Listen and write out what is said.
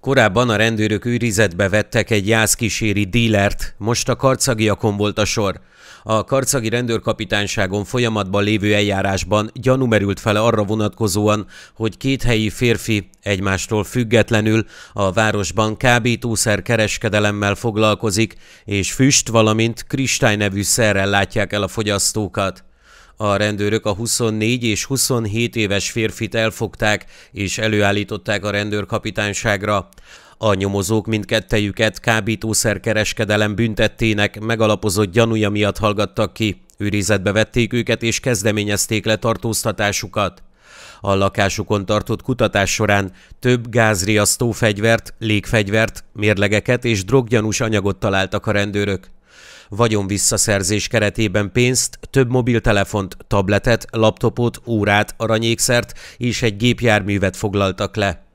Korábban a rendőrök őrizetbe vettek egy jászkíséri dílert, most a karcagiakon volt a sor. A karcagi rendőrkapitányságon folyamatban lévő eljárásban gyanú merült fel arra vonatkozóan, hogy két helyi férfi egymástól függetlenül a városban kábítószer kereskedelemmel foglalkozik, és füst, valamint kristály nevű szerrel látják el a fogyasztókat. A rendőrök a 24 és 27 éves férfit elfogták és előállították a rendőrkapitányságra. A nyomozók mindkettejüket kábítószerkereskedelem büntettének megalapozott gyanúja miatt hallgattak ki. Őrizetbe vették őket és kezdeményezték le tartóztatásukat. A lakásukon tartott kutatás során több gázriasztó fegyvert, légfegyvert, mérlegeket és droggyanús anyagot találtak a rendőrök vagyon visszaszerzés keretében pénzt, több mobiltelefont, tabletet, laptopot, órát, aranyékszert és egy gépjárművet foglaltak le.